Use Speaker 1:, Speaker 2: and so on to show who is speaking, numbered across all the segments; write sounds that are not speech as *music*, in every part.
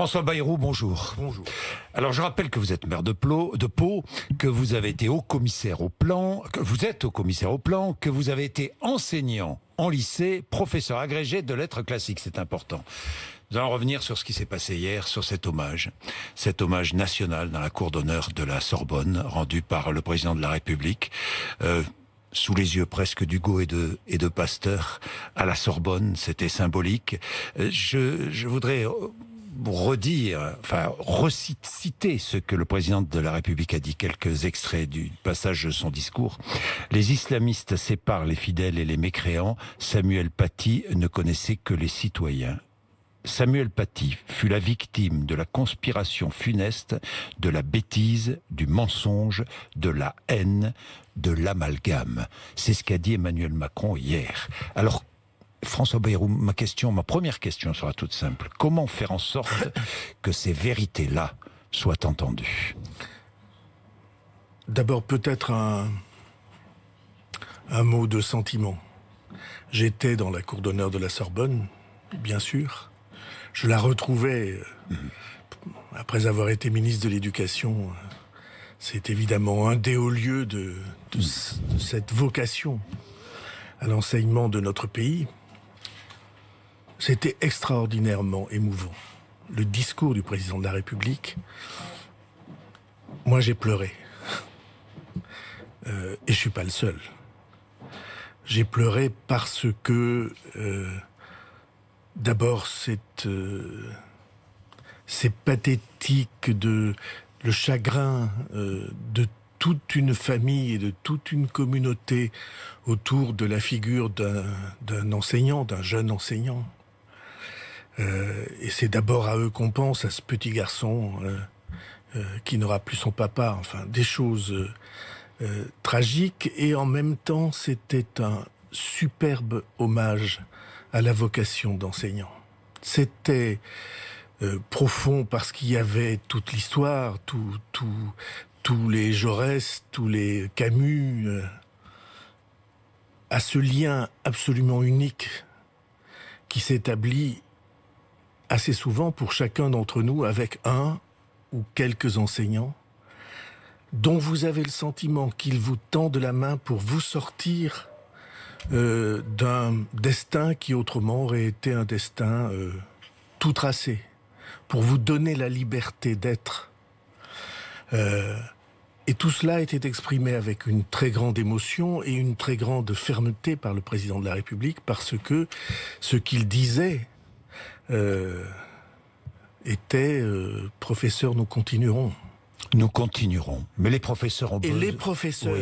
Speaker 1: François Bayrou, bonjour. Bonjour. Alors je rappelle que vous êtes maire de, de Pau, que vous avez été haut commissaire au plan, que vous êtes haut commissaire au plan, que vous avez été enseignant en lycée, professeur agrégé de lettres classiques, c'est important. Nous allons revenir sur ce qui s'est passé hier, sur cet hommage, cet hommage national dans la cour d'honneur de la Sorbonne, rendu par le président de la République. Euh, sous les yeux presque d'Hugo et de, et de Pasteur à la Sorbonne, c'était symbolique. Euh, je voudrais redire, enfin reciter ce que le président de la République a dit, quelques extraits du passage de son discours. Les islamistes séparent les fidèles et les mécréants. Samuel Paty ne connaissait que les citoyens. Samuel Paty fut la victime de la conspiration funeste, de la bêtise, du mensonge, de la haine, de l'amalgame. C'est ce qu'a dit Emmanuel Macron hier. Alors François Bayrou, ma question, ma première question sera toute simple. Comment faire en sorte *laughs* que ces vérités-là soient entendues D'abord, peut-être un,
Speaker 2: un mot de sentiment. J'étais dans la cour d'honneur de la Sorbonne, bien sûr. Je la retrouvais mhm. après avoir été ministre de l'Éducation. C'est évidemment un des hauts lieux de mhm. cette vocation à l'enseignement de notre pays. C'était extraordinairement émouvant. Le discours du président de la République, moi j'ai pleuré. Euh, et je suis pas le seul. J'ai pleuré parce que euh, d'abord euh, c'est pathétique de le chagrin de toute une famille et de toute une communauté autour de la figure d'un enseignant, d'un jeune enseignant, euh, et c'est d'abord à eux qu'on pense, à ce petit garçon euh, euh, qui n'aura plus son papa. Enfin, des choses tragiques. Et en même temps, c'était un superbe hommage à la vocation d'enseignant. C'était profond parce qu'il y avait toute l'histoire, tous les Jaurès, tous les Camus, à ce lien absolument unique qui s'établit assez souvent pour chacun d'entre nous avec un ou quelques enseignants dont vous avez le sentiment qu'ils vous tendent la main pour vous sortir euh, d'un destin qui autrement aurait été un destin euh, tout tracé, pour vous donner la liberté d'être. Euh, et tout cela était exprimé avec une très grande émotion et une très grande fermeté par le président de la République parce que ce qu'il disait euh, était euh,
Speaker 1: professeur, nous continuerons. Nous continuerons. Mais les professeurs ont Et les professeurs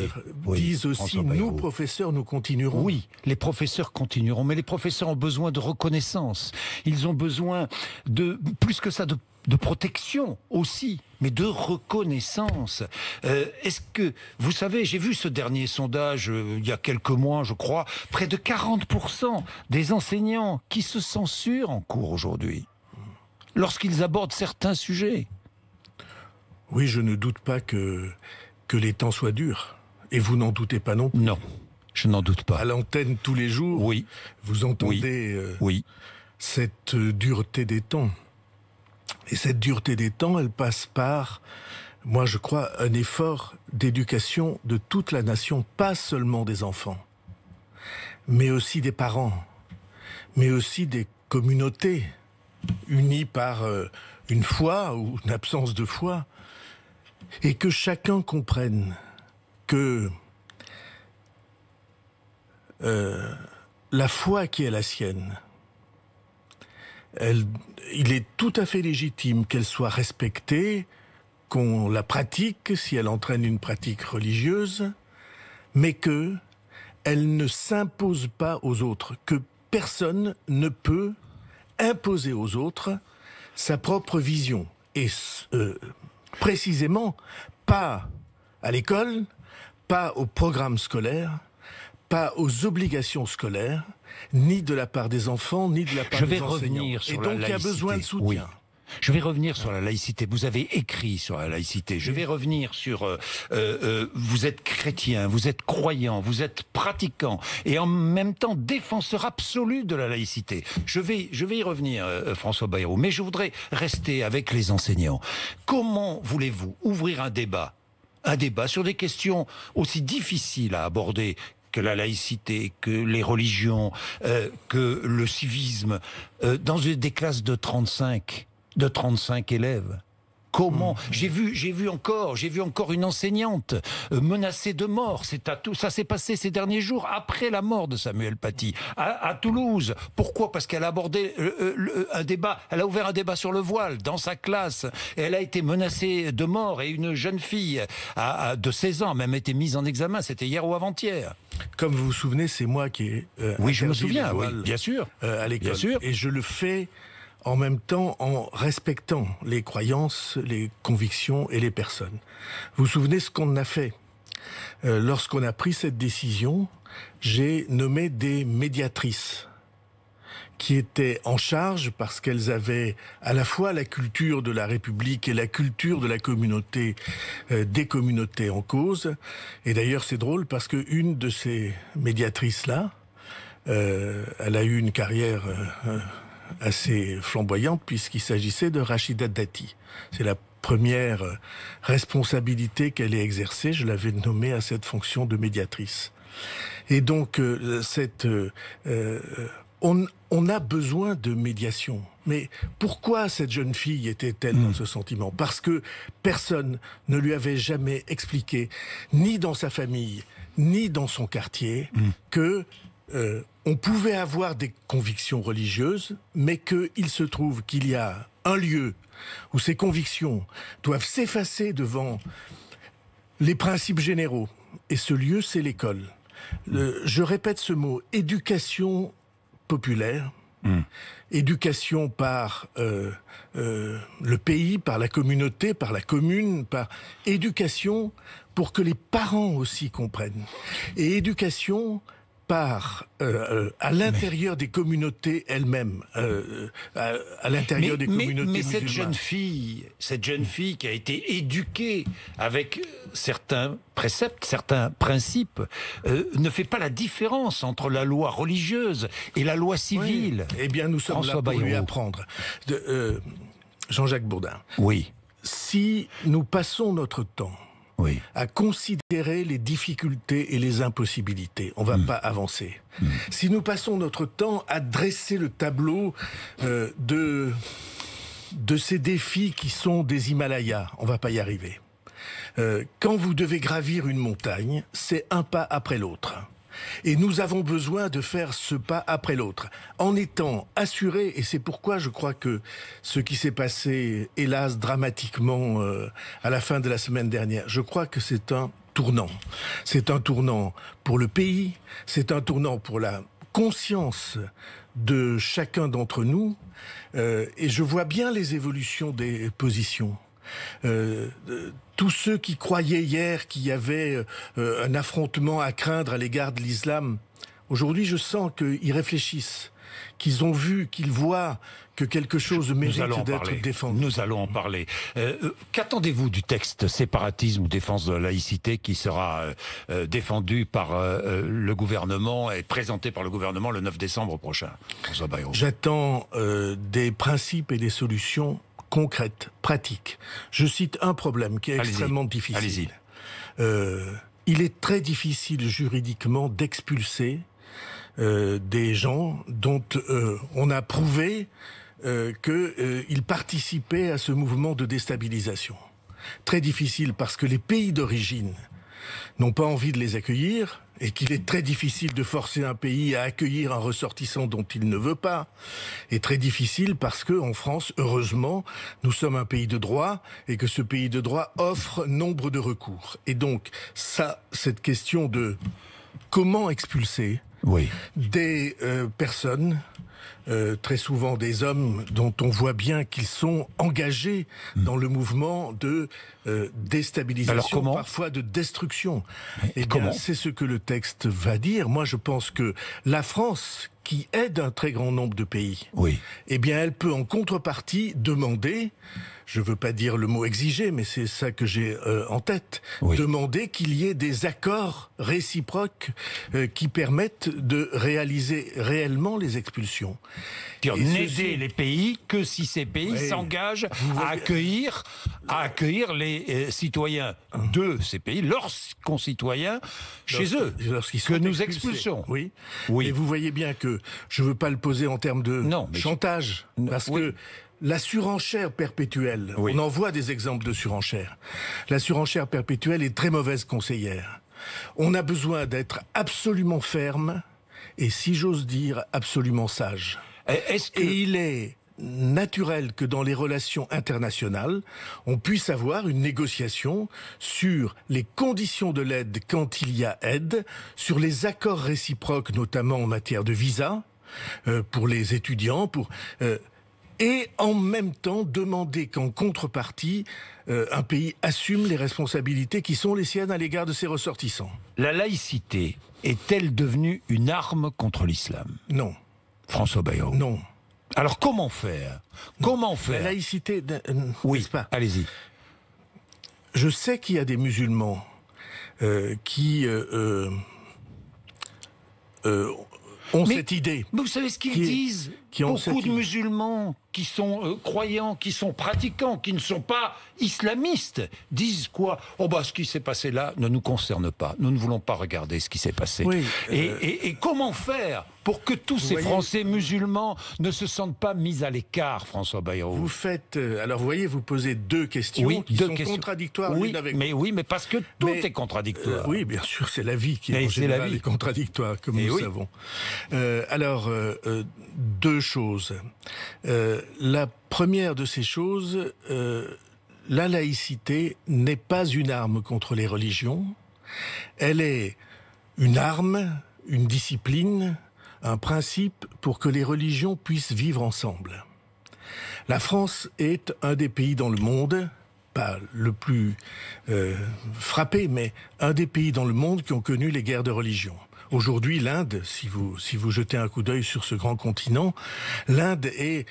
Speaker 1: disent aussi, nous professeurs, nous continuerons. Oui, les professeurs continueront. Mais les professeurs ont besoin de reconnaissance. Ils ont besoin de, plus que ça, de de protection aussi, mais de reconnaissance. Euh, est-ce que, vous savez, j'ai vu ce dernier sondage euh, il y a quelques mois, je crois, près de 40% des enseignants qui se censurent en cours aujourd'hui, lorsqu'ils abordent certains sujets. Oui, je ne doute pas que, que les temps soient durs. Et
Speaker 2: vous n'en doutez pas non Non, je n'en doute pas. À l'antenne tous les jours, oui. vous entendez oui. Euh, cette dureté des temps. Et cette dureté des temps, elle passe par, moi je crois, un effort d'éducation de toute la nation, pas seulement des enfants, mais aussi des parents, mais aussi des communautés unies par euh, une foi ou une absence de foi, et que chacun comprenne que euh, la foi qui est la sienne, il est tout à fait légitime qu'elle soit respectée, qu'on la pratique si elle entraîne une pratique religieuse, mais que elle ne s'impose pas aux autres, que personne ne peut imposer aux autres sa propre vision. Et euh, précisément, pas à l'école, pas au programme scolaire, pas aux obligations scolaires, ni de la part des enfants, ni de la part Je vais des enseignants. Et donc il y a besoin de soutien.
Speaker 1: Je vais revenir sur la laïcité. Vous avez écrit sur la laïcité. Je vais revenir sur. Euh, euh, euh, vous êtes chrétien, vous êtes croyant, vous êtes pratiquant et en même temps défenseur absolu de la laïcité. Je vais, je vais y revenir, François Bayrou. Mais je voudrais rester avec les enseignants. Comment voulez-vous ouvrir un débat un débat sur des questions aussi difficiles à aborder que la laïcité, que les religions, euh, que le civisme, euh, dans des classes de 35, de 35 élèves. Comment J'ai vu, j'ai vu encore, j'ai vu encore une enseignante euh, menacée de mort. C'est à tout, ça s'est passé ces derniers jours après la mort de Samuel Paty à, Toulouse. Pourquoi Parce qu'elle a euh, euh, un débat, elle a ouvert un débat sur le voile dans sa classe. elle a été menacée de mort et une jeune fille de 16 ans a même été mise en examen. C'était hier ou avant-hier.
Speaker 2: Comme vous vous souvenez, c'est moi qui ai oui, je me souviens, bien sûr, à l'école, et je le fais en même temps en respectant les croyances, les convictions et les personnes. Vous vous souvenez ce qu'on a fait euh, Lorsqu'on a pris cette décision, j'ai nommé des médiatrices qui étaient en charge parce qu'elles avaient à la fois la culture de la République et la culture de la communauté, euh, des communautés en cause. Et d'ailleurs, c'est drôle parce que une de ces médiatrices là, euh, elle a eu une carrière euh, assez flamboyante puisqu'il s'agissait de Rachida Dati. C'est la première euh, responsabilité qu'elle ait exercée. Je l'avais nommée à cette fonction de médiatrice. Et donc, euh, cette, euh, on, a besoin de médiation. Mais pourquoi cette jeune fille était-elle dans hmm. ce sentiment Parce que personne ne lui avait jamais expliqué, ni dans sa famille, ni dans son quartier, hmm. que euh, on pouvait avoir des convictions religieuses, mais qu'il se trouve qu'il y a un lieu où ces convictions doivent s'effacer devant les principes généraux. Et ce lieu, c'est l'école. je répète ce mot, éducation populaire, hmm. Éducation par euh, euh, le pays, par la communauté, par la commune, par éducation pour que les parents aussi comprennent. Et éducation par euh, à l'intérieur des communautés
Speaker 1: elles-mêmes, euh, à, l'intérieur des mais, mais cette jeune fille, cette jeune fille qui a été éduquée avec euh, certains préceptes, certains principes, ne fait pas la différence entre la loi religieuse et la loi civile. Eh bien, nous sommes là pour lui apprendre. Jean-Jacques Bourdin. Oui.
Speaker 2: Si nous passons notre temps à considérer les difficultés et les impossibilités. On ne va hmm. pas avancer. Hmm. Si nous passons notre temps à dresser le tableau euh, de, de ces défis qui sont des Himalayas, on ne va pas y arriver. Euh, quand vous devez gravir une montagne, c'est un pas après l'autre. Et nous avons besoin de faire ce pas après l'autre, en étant assurés, et c'est pourquoi je crois que ce qui s'est passé, hélas, dramatiquement euh, à la fin de la semaine dernière, je crois que c'est un tournant. C'est un tournant pour le pays, c'est un tournant pour la conscience de chacun d'entre nous, euh, et je vois bien les évolutions des positions. Euh, euh, tous ceux qui croyaient hier qu'il y avait euh, un affrontement à craindre à l'égard de l'islam, aujourd'hui je sens qu'ils réfléchissent qu'ils ont vu, qu'ils voient que quelque chose mérite d'être
Speaker 1: défendu. Nous allons en parler. Qu'attendez-vous du texte séparatisme ou défense de la laïcité qui sera défendu par le gouvernement et présenté par le gouvernement le 9 décembre prochain
Speaker 2: J'attends des principes et des solutions concrète, pratique. Je cite un problème qui est extrêmement difficile. Euh, il est très difficile juridiquement d'expulser euh, des gens dont euh, on a prouvé euh, qu'ils participaient à ce mouvement de déstabilisation. Très difficile parce que les pays d'origine n'ont pas envie de les accueillir et qu'il est très difficile de forcer un pays à accueillir un ressortissant dont il ne veut pas. est très difficile parce que, en France, heureusement, nous sommes un pays de droit et que ce pays de droit offre nombre de recours. Et donc, ça, cette question de comment expulser des euh, personnes euh, très souvent des hommes dont on voit bien qu'ils sont engagés hmm. dans le mouvement de euh, déstabilisation, parfois de destruction. Et eh bien, c'est ce que le texte va dire. Moi, je pense que la France, qui aide un très grand nombre de pays, oui. Eh bien, elle peut en contrepartie demander je ne veux pas dire le mot exiger, mais c'est ça que j'ai euh, en tête, demander qu'il y ait des accords réciproques euh, qui permettent de réaliser réellement les expulsions.
Speaker 1: N'aider les pays que si ces pays s'engagent à accueillir, à accueillir les euh, citoyens hum. de ces pays, leurs concitoyens, chez eux,
Speaker 2: lorsqu'ils que nous expulsions. – Oui. oui. Et vous voyez bien que je ne veux pas le poser en termes de chantage, parce que la surenchère perpétuelle. On en voit des exemples de surenchère. La surenchère perpétuelle est très mauvaise conseillère. On a besoin d'être absolument ferme et, si j'ose dire, absolument sage. Est-ce que... Et il est naturel que dans les relations internationales, on puisse avoir une négociation sur les conditions de l'aide quand il y a aide, sur les accords réciproques, notamment en matière de visa, euh, pour les étudiants, pour... Euh, et en même temps demander qu'en contrepartie, euh, un pays assume les responsabilités qui sont les siennes à l'égard de ses ressortissants.
Speaker 1: La laïcité est-elle devenue une arme contre l'islam Non. François Bayrou Non. Alors comment faire Comment faire La laïcité, euh, oui, Allez-y.
Speaker 2: Je sais qu'il y a des musulmans euh, qui ont cette idée. vous
Speaker 1: savez ce qu'ils disent beaucoup de musulmans qui sont euh, croyants, qui sont pratiquants, qui ne sont pas islamistes, disent quoi Oh bah ce qui s'est passé là ne nous concerne pas. Nous ne voulons pas regarder ce qui s'est passé. Euh, et, comment faire pour que tous ces Français musulmans ne se sentent pas mis à l'écart, François Bayrou Vous faites euh, alors vous voyez, vous posez deux questions qui sont contradictoires oui, Mais oui, mais parce que tout est contradictoire. oui, bien sûr, c'est la
Speaker 2: vie qui est, en la vie. contradictoire, comme nous savons. alors deux deux choses. Euh, la première de ces choses, euh, la laïcité n'est pas une arme contre les religions, elle est une arme, une discipline, un principe pour que les religions puissent vivre ensemble. La France est un des pays dans le monde, pas le plus euh, frappé, mais un des pays dans le monde qui ont connu les guerres de religion. Aujourd'hui, l'Inde, si vous, si vous jetez un coup d'œil sur ce grand continent, l'Inde est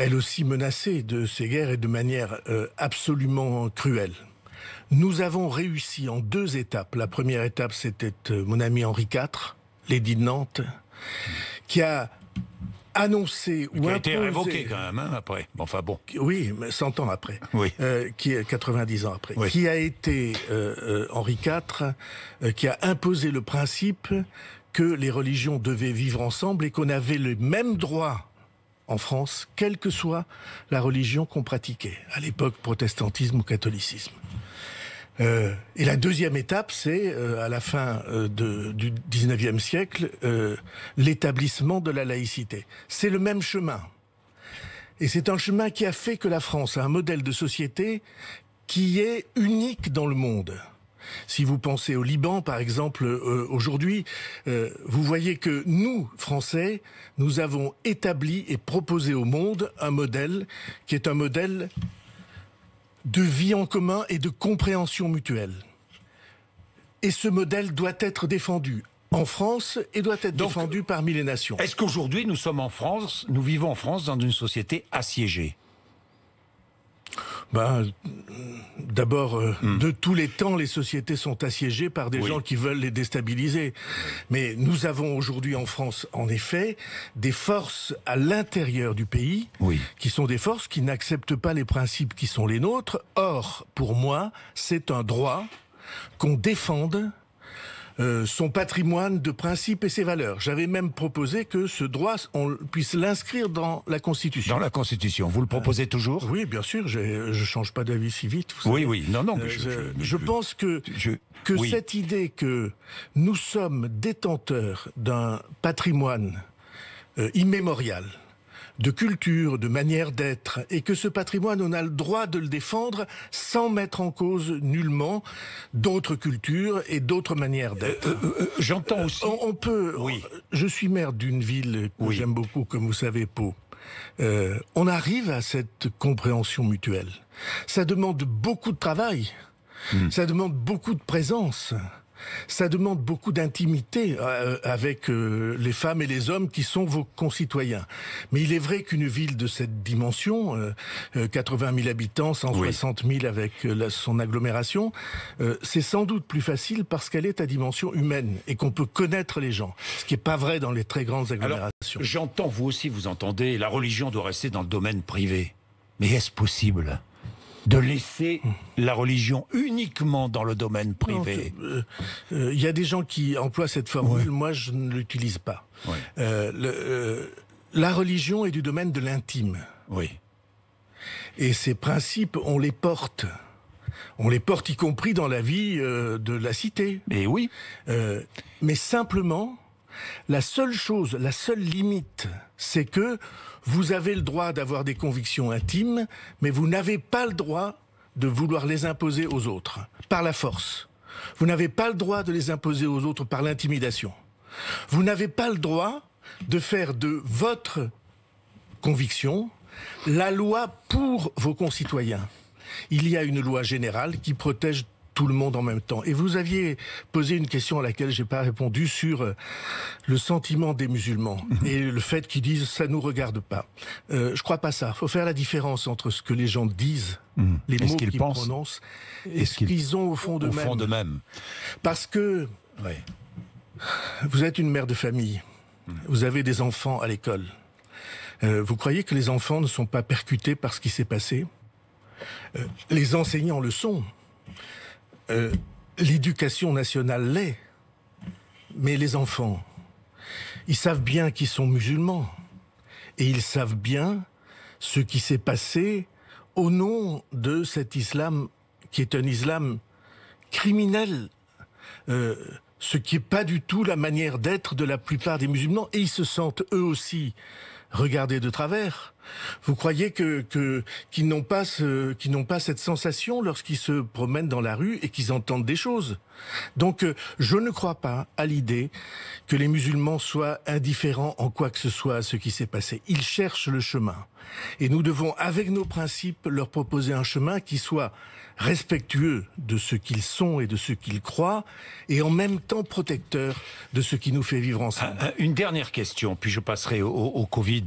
Speaker 2: elle aussi menacée de ces guerres et de manière euh, absolument cruelle. Nous avons réussi en deux étapes. La première étape, c'était euh, mon ami Henri IV, l'édit de Nantes, qui a annoncé ou qui a été révoqué quand même hein,
Speaker 1: après. Enfin bon. Oui, mais 100 ans après. Oui.
Speaker 2: Euh, qui 90 ans après. Qui a été euh, euh, Henri IV euh, qui a imposé le principe que les religions devaient vivre ensemble et qu'on avait le même droit en France, quelle que soit la religion qu'on pratiquait, à l'époque protestantisme ou catholicisme. Euh, et la deuxième étape, c'est euh, à la fin euh, du 19e siècle, l'établissement de la laïcité. C'est le même chemin. Et c'est un chemin qui a fait que la France a un modèle de société qui est unique dans le monde. Si vous pensez au Liban, par exemple, aujourd'hui, vous voyez que nous, Français, nous avons établi et proposé au monde un modèle qui est un modèle de vie en commun et de compréhension mutuelle. Et ce modèle
Speaker 1: doit être défendu en France et doit être défendu parmi les nations. Est-ce qu'aujourd'hui nous sommes en France, nous vivons en France dans une société assiégée
Speaker 2: bah, d'abord, euh, hmm. de tous les temps, les sociétés sont assiégées par des gens qui veulent les déstabiliser. Mais nous avons aujourd'hui en France, en effet, des forces à l'intérieur du pays, qui sont des forces qui n'acceptent pas les principes qui sont les nôtres. Or, pour moi, c'est un droit qu'on défende euh, son patrimoine de principes et ses valeurs. J'avais même proposé que ce droit, on puisse l'inscrire dans la Constitution. Dans la Constitution, vous le proposez euh, toujours Oui, bien sûr, je ne change pas d'avis si vite. oui, oui, non, non. Euh, je, pense que, que cette idée que nous sommes détenteurs d'un patrimoine immémorial, de culture, de manière d'être, et que ce patrimoine, on a le droit de le défendre sans mettre en cause nullement d'autres cultures et d'autres manières euh, d'être. Euh, euh, j'entends aussi. On, peut. Oui. Je suis maire d'une ville que j'aime beaucoup, comme vous savez, Pau. on arrive à cette compréhension mutuelle. Ça demande beaucoup de travail. Hmm. Ça demande beaucoup de présence ça demande beaucoup d'intimité euh, avec euh, les femmes et les hommes qui sont vos concitoyens. Mais il est vrai qu'une ville de cette dimension, 80 euh, 000 habitants, 160 000 avec son agglomération, c'est sans doute plus facile parce qu'elle est à dimension humaine et qu'on peut connaître les gens, ce qui n'est pas vrai dans les très grandes agglomérations.
Speaker 1: J'entends, vous aussi, vous entendez, la religion doit rester dans le domaine privé. Mais est-ce possible de laisser la religion uniquement dans le domaine privé. Euh, euh, il y a
Speaker 2: des gens qui emploient cette formule, moi je ne l'utilise pas. Euh, la religion est du domaine de l'intime. Oui. Et ces principes, on les porte. On les porte y compris dans la vie de la cité. Mais oui. mais simplement, la seule chose, la seule limite, c'est que vous avez le droit d'avoir des convictions intimes, mais vous n'avez pas le droit de vouloir les imposer aux autres par la force. Vous n'avez pas le droit de les imposer aux autres par l'intimidation. Vous n'avez pas le droit de faire de votre conviction la loi pour vos concitoyens. Il y a une loi générale qui protège tout le monde en même temps. Et vous aviez posé une question à laquelle j'ai pas répondu sur euh, le sentiment des musulmans mhm. et le fait qu'ils disent ça nous regarde pas. Euh, je crois pas ça. Faut faire la différence entre ce que les gens disent mhm. les mots qu'ils prononcent
Speaker 1: et ce qu'ils ont au fond de même.
Speaker 2: Parce que vous êtes une mère de famille, mhm. vous avez des enfants à l'école. Euh, vous croyez que les enfants ne sont pas percutés par ce qui s'est passé euh, Les enseignants le sont. Euh, l'éducation nationale l'est, mais les enfants, ils savent bien qu'ils sont musulmans et ils savent bien ce qui s'est passé au nom de cet islam qui est un islam criminel. Euh, ce qui n'est pas du tout la manière d'être de la plupart des musulmans, et ils se sentent eux aussi regardés de travers. Vous croyez que qu'ils n'ont pas ce, n'ont pas cette sensation lorsqu'ils se promènent dans la rue et qu'ils entendent des choses Donc euh, je ne crois pas à l'idée que les musulmans soient indifférents en quoi que ce soit à ce qui s'est passé. Ils cherchent le chemin et nous devons avec nos principes leur proposer un chemin qui soit respectueux de ce qu'ils sont et de ce qu'ils croient, et en même temps protecteur de ce qui nous fait vivre ensemble.
Speaker 1: Euh, euh, une dernière question, puis je passerai au, Covid,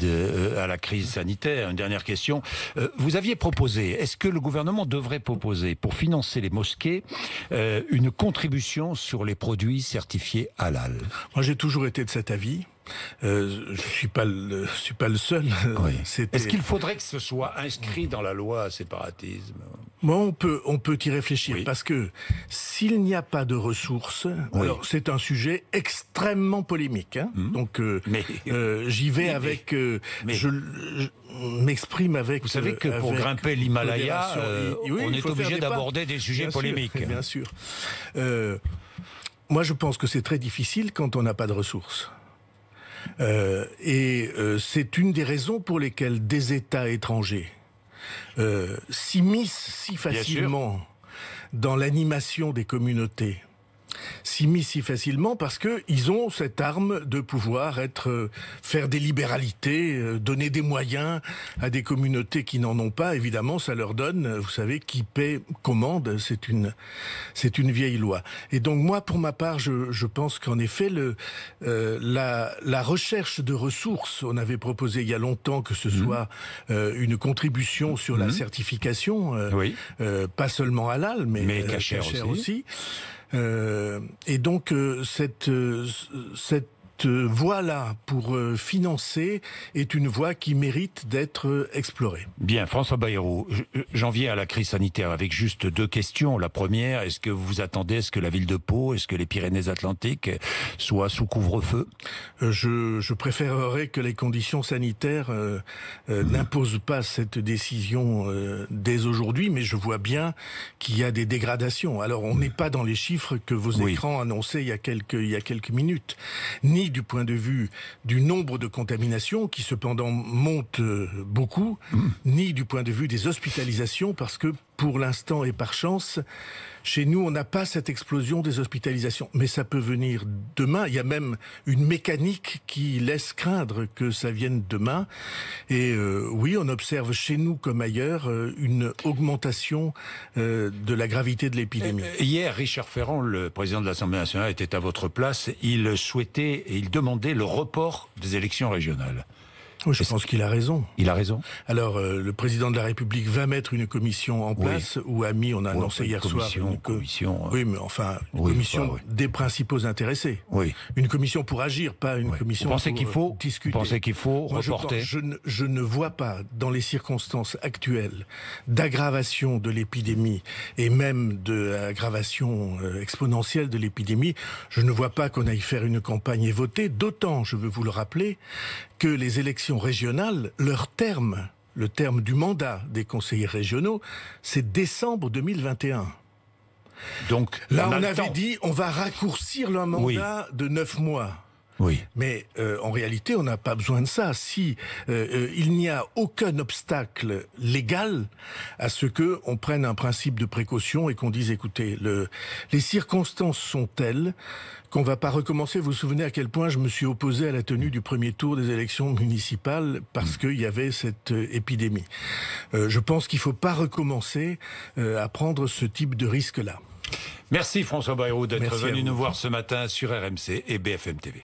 Speaker 1: à la crise sanitaire. Une dernière question. Euh, vous aviez proposé, est-ce que le gouvernement devrait proposer, pour financer les mosquées, euh, une contribution sur les produits certifiés halal Moi, j'ai toujours été de cet avis. Euh, je suis pas suis
Speaker 2: pas le seul. *laughs* Est-ce qu'il
Speaker 1: faudrait que ce soit inscrit dans la loi séparatisme
Speaker 2: Moi, on peut, on peut y réfléchir parce que s'il n'y a pas de ressources, alors c'est un sujet extrêmement polémique. Hein. Hmm. Donc, euh, euh, j'y vais avec, mais, je, m'exprime avec. Vous savez que pour grimper l'Himalaya, on est obligé d'aborder des, sujets polémiques. bien sûr. moi, je pense que c'est très difficile quand on n'a pas de ressources. Euh, et euh, c'est une des raisons pour lesquelles des États étrangers euh, s'immiscent si facilement dans l'animation des communautés mis si facilement parce que ils ont cette arme de pouvoir être, euh, faire des libéralités, euh, donner des moyens à des communautés qui n'en ont pas. Évidemment, ça leur donne, euh, vous savez, qui paie commande. C'est une, c'est une vieille loi. Et donc moi, pour ma part, je, je pense qu'en effet, le, la, la, recherche de ressources, on avait proposé il y a longtemps que ce mmh. soit une contribution sur la mmh. certification, oui. pas seulement halal, mais, mais cachère, aussi. aussi. Euh, et donc euh, cette euh, cette voilà là pour euh, financer est une voie qui mérite d'être euh, explorée.
Speaker 1: Bien, François Bayrou, euh, j'en viens à la crise sanitaire avec juste deux questions. La première, est-ce que vous attendez, est-ce que la ville de Pau, est-ce que les Pyrénées-Atlantiques soient sous couvre-feu
Speaker 2: je, préférerais que les conditions sanitaires mmh. n'imposent pas cette décision dès aujourd'hui, mais je vois bien qu'il y a des dégradations. Alors on mmh. n'est pas dans les chiffres que vos écrans annonçaient il y a quelques, il y a quelques minutes, ni du point de vue du nombre de contaminations, qui cependant monte euh, beaucoup, hmm. ni du point de vue des hospitalisations, parce que pour l'instant et par chance, chez nous, on n'a pas cette explosion des hospitalisations. Mais ça peut venir demain. Il y a même une mécanique qui laisse craindre que ça vienne demain. Et euh, oui, on observe chez nous comme ailleurs euh, une augmentation euh, de la gravité de l'épidémie.
Speaker 1: Hier, Richard Ferrand, le président de l'Assemblée nationale, était à votre place. Il souhaitait et il demandait le report des élections régionales.
Speaker 2: Oui, je pense qu'il a raison. Il a raison. Alors, euh, le président de la République va mettre une commission en place ou a mis, on a annoncé hier soir, une commission. Euh, oui, mais enfin, une commission des principaux intéressés. Oui. Une commission pour agir, pas une commission pour qu'il euh, faut, discuter. Vous pensez qu'il faut reporter. Je, ne, je, ne, vois pas, dans les circonstances actuelles, d'aggravation de l'épidémie et même d'aggravation exponentielle de l'épidémie. Je ne vois pas qu'on aille faire une campagne et voter. D'autant, je veux vous le rappeler, que les élections régionales, leur terme, le terme du mandat des conseillers régionaux, c'est décembre 2021.
Speaker 1: Donc là, on, avait
Speaker 2: dit on va raccourcir le mandat de neuf mois. Oui. Mais euh, en réalité, on n'a pas besoin de ça. Si euh, euh, il n'y a aucun obstacle légal à ce que on prenne un principe de précaution et qu'on dise, écoutez, le, les circonstances sont telles qu'on va pas recommencer. Vous vous souvenez à quel point je me suis opposé à la tenue du premier tour des élections municipales parce mm. qu'il y avait cette épidémie. je pense qu'il faut pas recommencer à prendre ce type de risque-là.
Speaker 1: Merci François Bayrou d'être venu nous voir ce matin sur RMC et BFM TV.